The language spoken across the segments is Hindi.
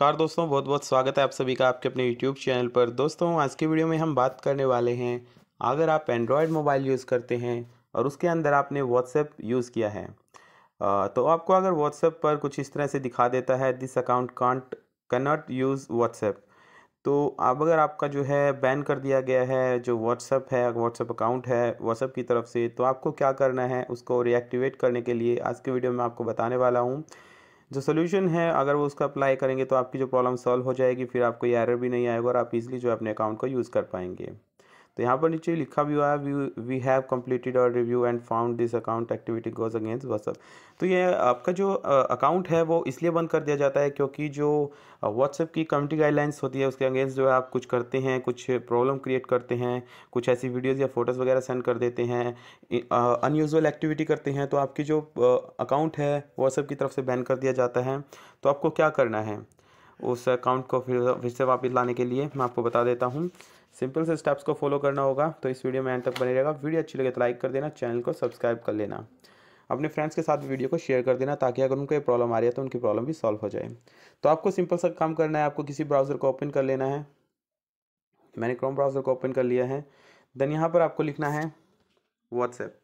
नमस्कार दोस्तों बहुत बहुत स्वागत है आप सभी का आपके अपने यूट्यूब चैनल पर दोस्तों आज के वीडियो में हम बात करने वाले हैं अगर आप एंड्रॉयड मोबाइल यूज़ करते हैं और उसके अंदर आपने व्हाट्सएप यूज़ किया है तो आपको अगर व्हाट्सएप पर कुछ इस तरह से दिखा देता है this account can't cannot use WhatsApp तो अब अगर आपका जो है बैन कर दिया गया है जो व्हाट्सअप है व्हाट्सअप अकाउंट है व्हाट्सअप की तरफ से तो आपको क्या करना है उसको रिएक्टिवेट करने के लिए आज के वीडियो में आपको बताने वाला हूँ जो सोल्यूशन है अगर वो उसका अप्लाई करेंगे तो आपकी जो प्रॉब्लम सॉल्व हो जाएगी फिर आपको एरर भी नहीं आएगा और आप इजिली जो अपने अकाउंट को यूज़ कर पाएंगे तो यहाँ पर नीचे लिखा भी हुआ है वी वी हैव कम्प्लीटेड और review and found this account activity goes against WhatsApp तो ये आपका जो अकाउंट है वो इसलिए बंद कर दिया जाता है क्योंकि जो व्हाट्सएप की कम्युनिटी गाइडलाइंस होती है उसके अगेंस्ट जो है आप कुछ करते हैं कुछ प्रॉब्लम क्रिएट करते हैं कुछ ऐसी वीडियोज़ या फोटोज़ वगैरह सेंड कर देते हैं अनयूजल एक्टिविटी करते हैं तो आपकी जो अकाउंट है व्हाट्सएप की तरफ से बैन कर दिया जाता है तो आपको क्या करना है उस अकाउंट को फिर फिर से वापस लाने के लिए मैं आपको बता देता हूँ सिंपल से स्टेप्स को फॉलो करना होगा तो इस वीडियो में एंड तक बने रहेगा वीडियो अच्छी लगे तो लाइक कर देना चैनल को सब्सक्राइब कर लेना अपने फ्रेंड्स के साथ वीडियो को शेयर कर देना ताकि अगर उनको ये प्रॉब्लम आ रही है तो उनकी प्रॉब्लम भी सॉल्व हो जाए तो आपको सिंपल सा काम करना है आपको किसी ब्राउज़र को ओपन कर लेना है मैंने क्रोम ब्राउज़र को ओपन कर लिया है देन यहाँ पर आपको लिखना है व्हाट्सएप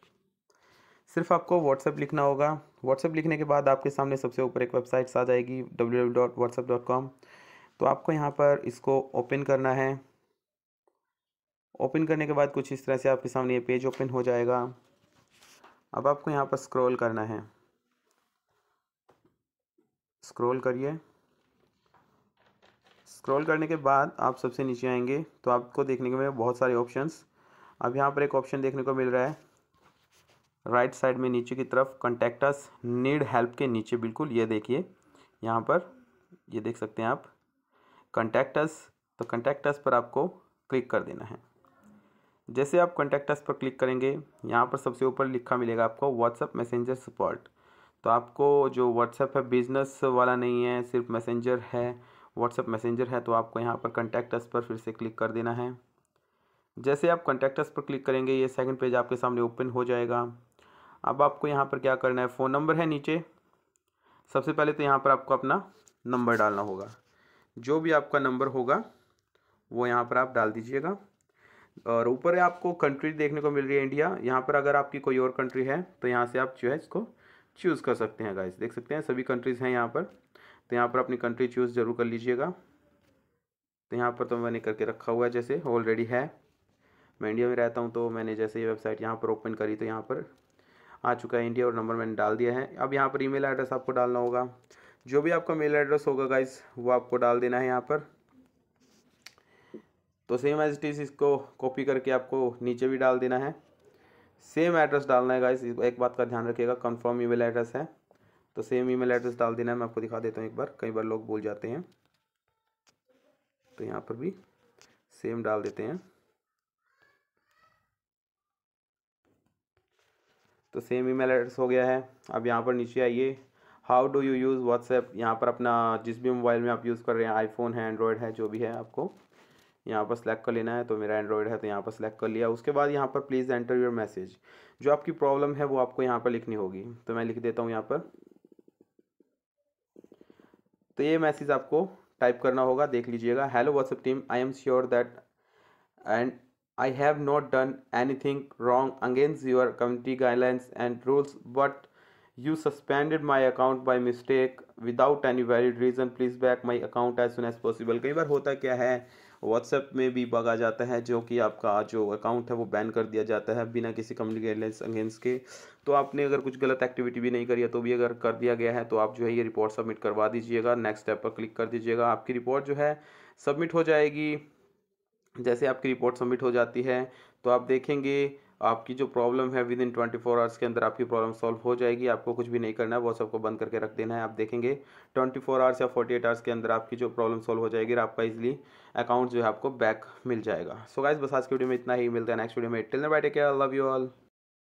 सिर्फ आपको व्हाट्सएप लिखना होगा व्हाट्सएप लिखने के बाद आपके सामने सबसे ऊपर एक वेबसाइट आ जाएगी डब्ल्यू तो आपको यहाँ पर इसको ओपन करना है ओपन करने के बाद कुछ इस तरह से आपके सामने ये पेज ओपन हो जाएगा अब आपको यहाँ पर स्क्रॉल करना है स्क्रॉल करिए स्क्रॉल करने के बाद आप सबसे नीचे आएंगे तो आपको देखने को मिले बहुत सारे ऑप्शंस अब यहाँ पर एक ऑप्शन देखने को मिल रहा है राइट right साइड में नीचे की तरफ कंटेक्टस नीड हेल्प के नीचे बिल्कुल ये देखिए यहाँ पर ये देख सकते हैं आप कंटेक्टस तो कंटेक्टस पर आपको क्लिक कर देना है जैसे आप कंटेक्टस पर क्लिक करेंगे यहाँ पर सबसे ऊपर लिखा मिलेगा आपको व्हाट्सअप मैसेंजर सपोर्ट तो आपको जो व्हाट्सअप है बिजनेस वाला नहीं है सिर्फ मैसेंजर है व्हाट्सअप मैसेंजर है तो आपको यहाँ पर कंटैक्ट पर फिर से क्लिक कर देना है जैसे आप कॉन्टैक्टस पर क्लिक करेंगे ये सेकंड पेज आपके सामने ओपन हो जाएगा अब आपको यहाँ पर क्या करना है फ़ोन नंबर है नीचे सबसे पहले तो यहाँ पर आपको अपना नंबर डालना होगा जो भी आपका नंबर होगा वो यहाँ पर आप डाल दीजिएगा और ऊपर आपको कंट्री देखने को मिल रही है इंडिया यहाँ पर अगर आपकी कोई और कंट्री है तो यहाँ से आप जो है इसको चूज़ कर सकते हैं गाइस देख सकते हैं सभी कंट्रीज़ हैं यहाँ पर तो यहाँ पर अपनी कंट्री चूज़ ज़रूर कर लीजिएगा तो यहाँ पर तो मैंने करके रखा हुआ है जैसे ऑलरेडी है मैं इंडिया में रहता हूँ तो मैंने जैसे ये वेबसाइट यहाँ पर ओपन करी तो यहाँ पर आ चुका है इंडिया और नंबर मैंने डाल दिया है अब यहाँ पर ई एड्रेस आपको डालना होगा जो भी आपका मेल एड्रेस होगा गाइज वो आपको डाल देना है यहाँ पर तो सेम एज इट इज इसको कॉपी करके आपको नीचे भी डाल देना है सेम एड्रेस डालना है गाइस एक बात का ध्यान रखिएगा कंफर्म ईमेल एड्रेस है तो सेम ईमेल एड्रेस डाल देना है मैं आपको दिखा देता हूँ एक बार कई बार लोग भूल जाते हैं तो यहाँ पर भी सेम डाल देते हैं तो सेम ईमेल एड्रेस हो गया है अब यहाँ पर नीचे आइए how do you use WhatsApp यहाँ पर अपना जिस भी मोबाइल में आप यूज़ कर रहे हैं आईफोन है एंड्रॉयड है जो भी है आपको यहाँ पर सिलेक्ट कर लेना है तो मेरा एंड्रॉयड है तो यहाँ पर सिलेक्ट कर लिया उसके बाद यहाँ पर प्लीज़ एंटर योर मैसेज जो आपकी प्रॉब्लम है वो आपको यहाँ पर लिखनी होगी तो मैं लिख देता हूँ यहाँ पर तो ये मैसेज आपको टाइप करना होगा देख लीजिएगा hello WhatsApp team I am sure that and I have not done anything wrong against your community guidelines and rules, but you suspended my account by mistake without any valid reason. Please back my account as soon as possible. कई बार होता क्या है व्हाट्सएप में भी बग आ जाता है जो कि आपका जो अकाउंट है वो बैन कर दिया जाता है बिना किसी कम्युनिटी गाइडलाइंस अगेंस्ट के तो आपने अगर कुछ गलत एक्टिविटी भी नहीं करी है तो भी अगर कर दिया गया है तो आप जो है ये रिपोर्ट सबमिट करवा दीजिएगा नेक्स्ट स्टेप पर क्लिक कर दीजिएगा आपकी रिपोर्ट जो है सबमिट हो जाएगी जैसे आपकी रिपोर्ट सबमिट हो जाती है तो आप देखेंगे आपकी जो प्रॉब्लम है within twenty four hours के अंदर आपकी प्रॉब्लम सॉल्व हो जाएगी आपको कुछ भी नहीं करना है व्हाट्सअप को बंद करके रख देना है आप देखेंगे ट्वेंटी फोर आवर्स या फोर्टी एट आवर्स के अंदर आपकी जो प्रॉब्लम सॉल्व हो जाएगी आपका इजिली अकाउंट जो है आपको बैक मिल जाएगा सो so गाइज बस आज की वीडियो में इतना ही मिलता है नेक्स्ट वीडियो में till night tech love you all